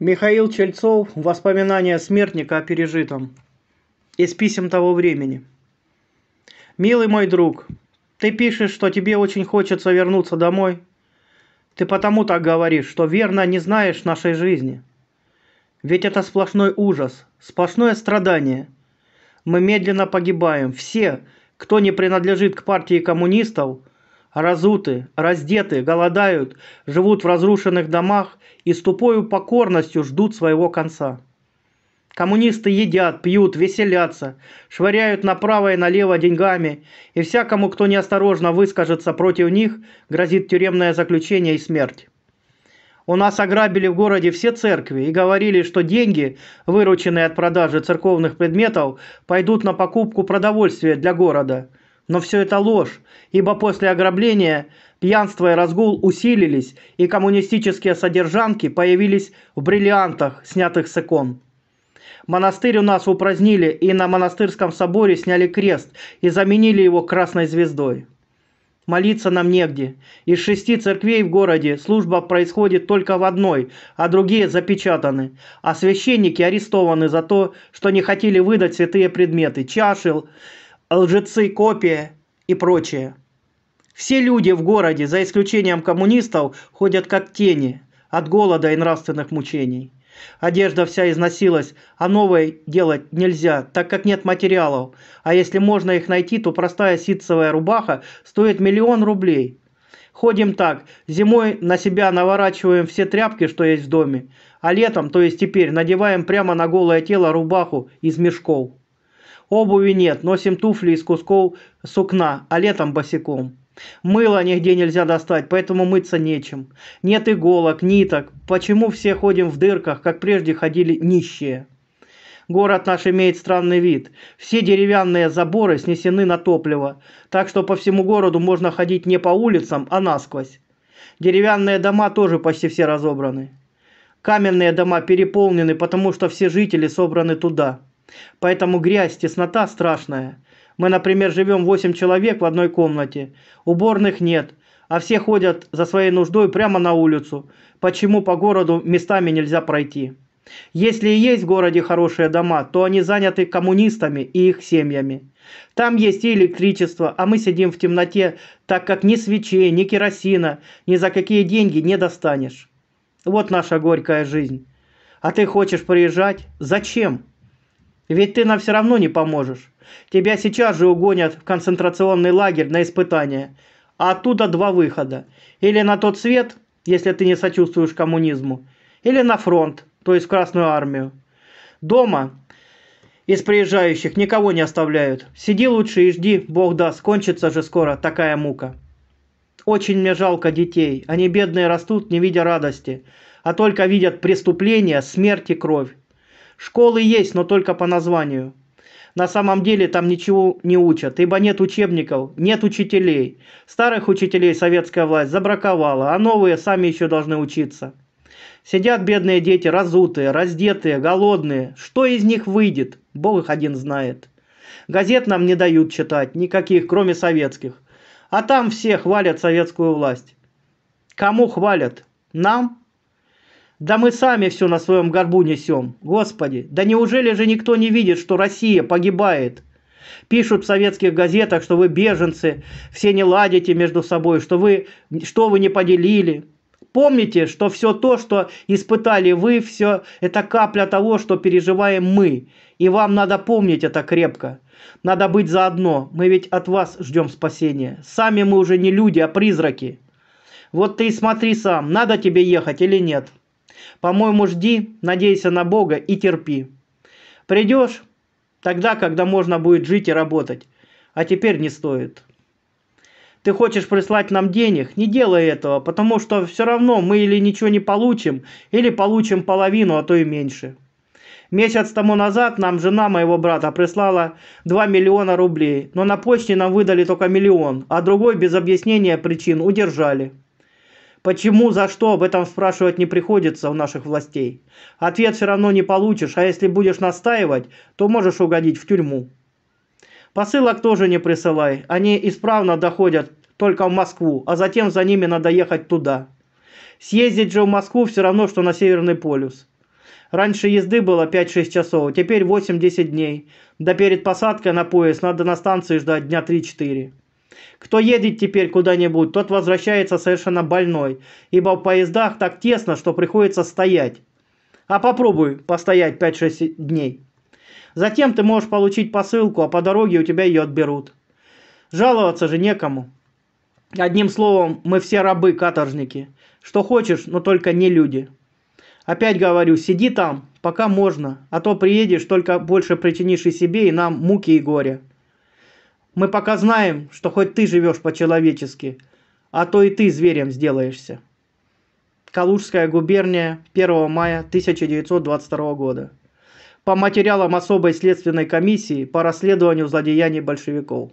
Михаил Чельцов «Воспоминания смертника о пережитом» из писем того времени. «Милый мой друг, ты пишешь, что тебе очень хочется вернуться домой. Ты потому так говоришь, что верно не знаешь нашей жизни. Ведь это сплошной ужас, сплошное страдание. Мы медленно погибаем. Все, кто не принадлежит к партии коммунистов, разуты, раздеты, голодают, живут в разрушенных домах и с тупою покорностью ждут своего конца. Коммунисты едят, пьют, веселятся, швыряют направо и налево деньгами, и всякому, кто неосторожно выскажется против них, грозит тюремное заключение и смерть. У нас ограбили в городе все церкви и говорили, что деньги, вырученные от продажи церковных предметов, пойдут на покупку продовольствия для города – но все это ложь, ибо после ограбления пьянство и разгул усилились, и коммунистические содержанки появились в бриллиантах, снятых с икон. Монастырь у нас упразднили, и на монастырском соборе сняли крест и заменили его красной звездой. Молиться нам негде. Из шести церквей в городе служба происходит только в одной, а другие запечатаны. А священники арестованы за то, что не хотели выдать святые предметы – чашил лжецы копия и прочее. Все люди в городе, за исключением коммунистов, ходят как тени от голода и нравственных мучений. Одежда вся износилась, а новой делать нельзя, так как нет материалов. А если можно их найти, то простая ситцевая рубаха стоит миллион рублей. Ходим так, зимой на себя наворачиваем все тряпки, что есть в доме, а летом, то есть теперь, надеваем прямо на голое тело рубаху из мешков. Обуви нет, носим туфли из кусков сукна, а летом босиком. Мыло нигде нельзя достать, поэтому мыться нечем. Нет иголок, ниток. Почему все ходим в дырках, как прежде ходили нищие? Город наш имеет странный вид. Все деревянные заборы снесены на топливо, так что по всему городу можно ходить не по улицам, а насквозь. Деревянные дома тоже почти все разобраны. Каменные дома переполнены, потому что все жители собраны туда. Поэтому грязь, теснота страшная. Мы, например, живем 8 человек в одной комнате. Уборных нет, а все ходят за своей нуждой прямо на улицу. Почему по городу местами нельзя пройти? Если и есть в городе хорошие дома, то они заняты коммунистами и их семьями. Там есть и электричество, а мы сидим в темноте, так как ни свечей, ни керосина, ни за какие деньги не достанешь. Вот наша горькая жизнь. А ты хочешь приезжать? Зачем? Ведь ты нам все равно не поможешь. Тебя сейчас же угонят в концентрационный лагерь на испытания. А оттуда два выхода. Или на тот свет, если ты не сочувствуешь коммунизму. Или на фронт, то есть в Красную Армию. Дома из приезжающих никого не оставляют. Сиди лучше и жди, бог даст, кончится же скоро такая мука. Очень мне жалко детей. Они бедные растут, не видя радости, а только видят преступления, смерть и кровь. Школы есть, но только по названию. На самом деле там ничего не учат, ибо нет учебников, нет учителей. Старых учителей советская власть забраковала, а новые сами еще должны учиться. Сидят бедные дети, разутые, раздетые, голодные. Что из них выйдет? Бог их один знает. Газет нам не дают читать, никаких, кроме советских. А там все хвалят советскую власть. Кому хвалят? Нам? Да мы сами все на своем горбу несем. Господи, да неужели же никто не видит, что Россия погибает? Пишут в советских газетах, что вы беженцы, все не ладите между собой, что вы, что вы не поделили. Помните, что все то, что испытали вы, все это капля того, что переживаем мы. И вам надо помнить это крепко. Надо быть заодно. Мы ведь от вас ждем спасения. Сами мы уже не люди, а призраки. Вот ты и смотри сам, надо тебе ехать или нет. По-моему, жди, надейся на Бога и терпи. Придешь тогда, когда можно будет жить и работать, а теперь не стоит. Ты хочешь прислать нам денег? Не делай этого, потому что все равно мы или ничего не получим, или получим половину, а то и меньше. Месяц тому назад нам жена моего брата прислала 2 миллиона рублей, но на почте нам выдали только миллион, а другой без объяснения причин удержали. Почему, за что, об этом спрашивать не приходится у наших властей. Ответ все равно не получишь, а если будешь настаивать, то можешь угодить в тюрьму. Посылок тоже не присылай, они исправно доходят только в Москву, а затем за ними надо ехать туда. Съездить же в Москву все равно, что на Северный полюс. Раньше езды было 5-6 часов, теперь 8-10 дней. Да перед посадкой на поезд надо на станции ждать дня 3-4. Кто едет теперь куда-нибудь, тот возвращается совершенно больной, ибо в поездах так тесно, что приходится стоять. А попробуй постоять 5-6 дней. Затем ты можешь получить посылку, а по дороге у тебя ее отберут. Жаловаться же некому. Одним словом, мы все рабы, каторжники. Что хочешь, но только не люди. Опять говорю, сиди там, пока можно, а то приедешь, только больше причинишь и себе, и нам муки и горе. Мы пока знаем, что хоть ты живешь по-человечески, а то и ты зверем сделаешься. Калужская губерния, 1 мая 1922 года. По материалам особой следственной комиссии по расследованию злодеяний большевиков.